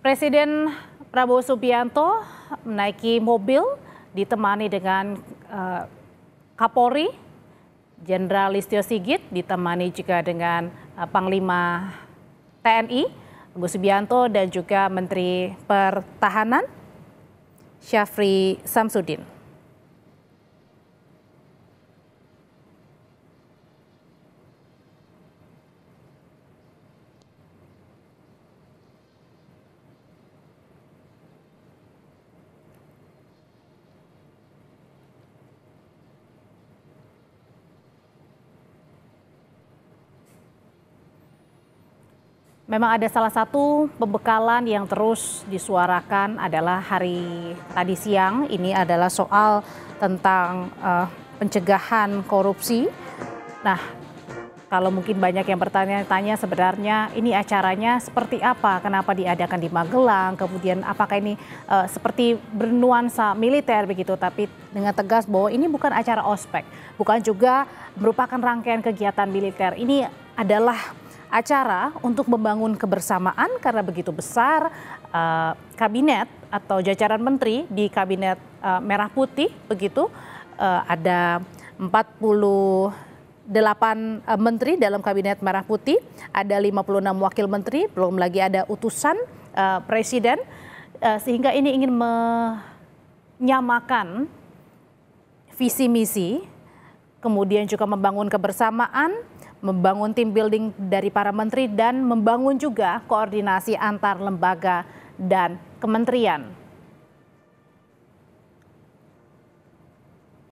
Presiden Prabowo Subianto menaiki mobil ditemani dengan uh, Kapolri Jenderal Listio Sigit ditemani juga dengan uh, Panglima TNI Agus Subianto dan juga Menteri Pertahanan Syafri Samsudin. memang ada salah satu pembekalan yang terus disuarakan adalah hari tadi siang ini adalah soal tentang uh, pencegahan korupsi. Nah, kalau mungkin banyak yang bertanya-tanya sebenarnya ini acaranya seperti apa? Kenapa diadakan di Magelang? Kemudian apakah ini uh, seperti bernuansa militer begitu tapi dengan tegas bahwa ini bukan acara ospek, bukan juga merupakan rangkaian kegiatan militer. Ini adalah acara untuk membangun kebersamaan karena begitu besar uh, kabinet atau jajaran menteri di kabinet uh, merah putih begitu uh, ada empat puluh uh, menteri dalam kabinet merah putih, ada 56 wakil menteri, belum lagi ada utusan uh, presiden uh, sehingga ini ingin menyamakan visi misi kemudian juga membangun kebersamaan membangun tim building dari para menteri dan membangun juga koordinasi antar lembaga dan kementerian.